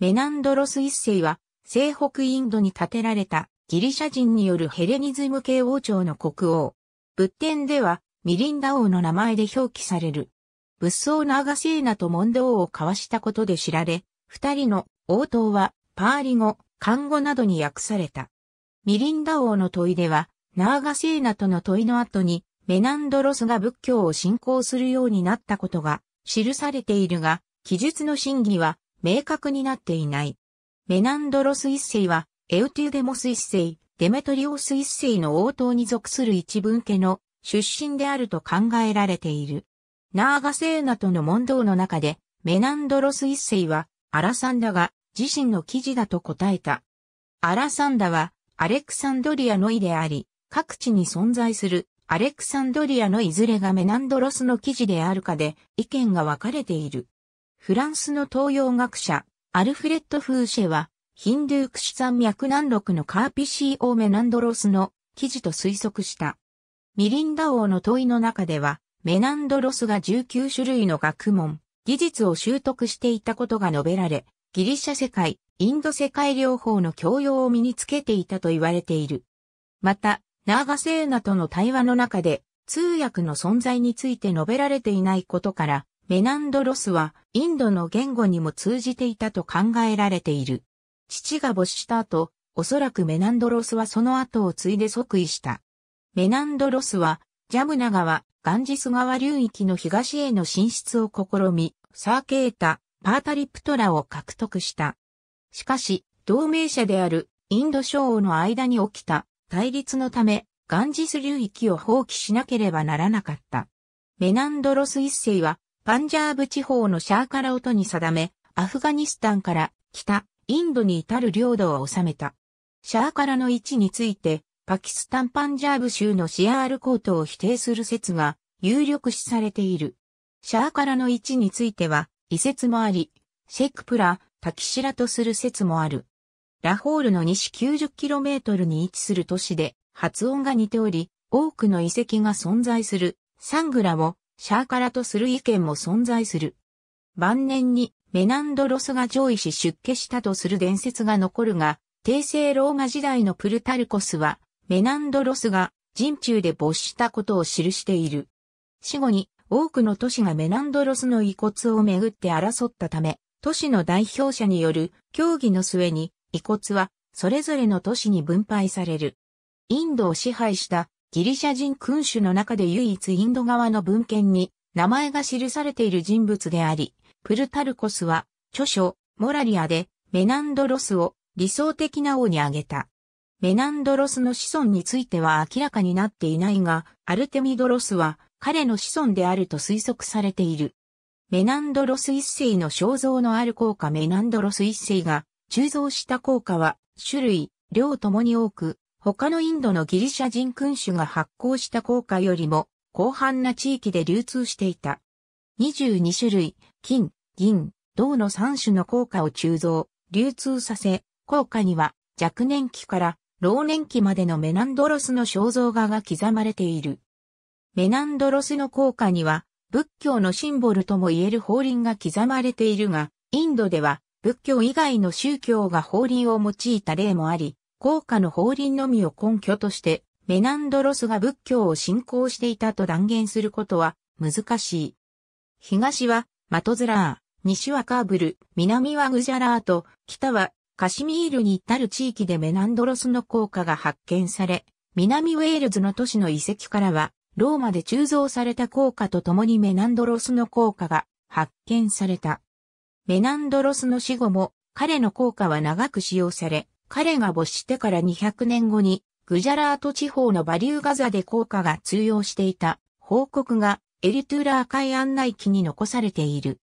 メナンドロス一世は、西北インドに建てられたギリシャ人によるヘレニズム系王朝の国王。仏典では、ミリンダ王の名前で表記される。仏僧のアガセーナとド王を交わしたことで知られ、二人の王党は、パーリ語、漢語などに訳された。ミリンダ王の問いでは、ナーガセーナとの問いの後に、メナンドロスが仏教を信仰するようになったことが記されているが、記述の真偽は明確になっていない。メナンドロス一世は、エウティデモス一世、デメトリオス一世の応答に属する一文家の出身であると考えられている。ナーガセーナとの問答の中で、メナンドロス一世は、アラサンダが自身の記事だと答えた。アラサンダは、アレクサンドリアの意であり、各地に存在するアレクサンドリアのいずれがメナンドロスの記事であるかで意見が分かれている。フランスの東洋学者、アルフレッド・フーシェは、ヒンドゥークシ山脈南麓のカーピシーオーメナンドロスの記事と推測した。ミリンダ王の問いの中では、メナンドロスが19種類の学問、技術を習得していたことが述べられ、ギリシャ世界、インド世界両方の教養を身につけていたと言われている。また、ナーガセーナとの対話の中で、通訳の存在について述べられていないことから、メナンドロスはインドの言語にも通じていたと考えられている。父が没した後、おそらくメナンドロスはその後を継いで即位した。メナンドロスは、ジャムナ川、ガンジス川流域の東への進出を試み、サーケータ、パータリプトラを獲得した。しかし、同盟者であるインド諸王の間に起きた対立のため、ガンジス流域を放棄しなければならなかった。メナンドロス一世はパンジャーブ地方のシャーカラオトに定め、アフガニスタンから北、インドに至る領土を治めた。シャーカラの位置について、パキスタンパンジャーブ州のシアールコートを否定する説が有力視されている。シャーカラの位置については、遺説もあり、シェクプラ、タキシラとする説もある。ラホールの西 90km に位置する都市で発音が似ており、多くの遺跡が存在するサングラをシャーカラとする意見も存在する。晩年にメナンドロスが上位し出家したとする伝説が残るが、帝政ローマ時代のプルタルコスは、メナンドロスが人中で没したことを記している。死後に多くの都市がメナンドロスの遺骨をめぐって争ったため、都市の代表者による協議の末に遺骨はそれぞれの都市に分配される。インドを支配したギリシャ人君主の中で唯一インド側の文献に名前が記されている人物であり、プルタルコスは著書モラリアでメナンドロスを理想的な王に挙げた。メナンドロスの子孫については明らかになっていないが、アルテミドロスは彼の子孫であると推測されている。メナンドロス一世の肖像のある効果メナンドロス一世が鋳造した効果は種類、量ともに多く、他のインドのギリシャ人君主が発行した硬貨よりも広範な地域で流通していた。22種類、金、銀、銅の3種の硬貨を鋳造、流通させ、硬貨には若年期から老年期までのメナンドロスの肖像画が刻まれている。メナンドロスの硬貨には仏教のシンボルとも言える法輪が刻まれているが、インドでは仏教以外の宗教が法輪を用いた例もあり、豪華の法輪のみを根拠として、メナンドロスが仏教を信仰していたと断言することは難しい。東はマトズラー、西はカーブル、南はグジャラーと、北はカシミールに至る地域でメナンドロスの効果が発見され、南ウェールズの都市の遺跡からは、ローマで鋳造された効果とともにメナンドロスの効果が発見された。メナンドロスの死後も彼の効果は長く使用され、彼が没してから200年後に、グジャラート地方のバリューガザで効果が通用していた報告がエルトゥーラー海案内記に残されている。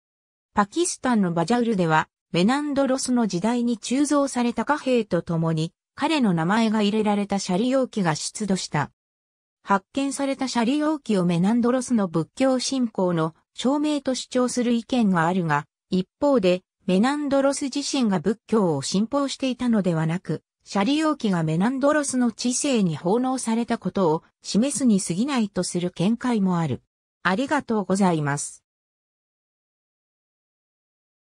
パキスタンのバジャウルでは、メナンドロスの時代に鋳造された貨幣とともに、彼の名前が入れられたシャリ容器が出土した。発見されたシャリ容器をメナンドロスの仏教信仰の証明と主張する意見があるが、一方で、メナンドロス自身が仏教を信奉していたのではなく、シャリオキがメナンドロスの知性に奉納されたことを示すに過ぎないとする見解もある。ありがとうございます。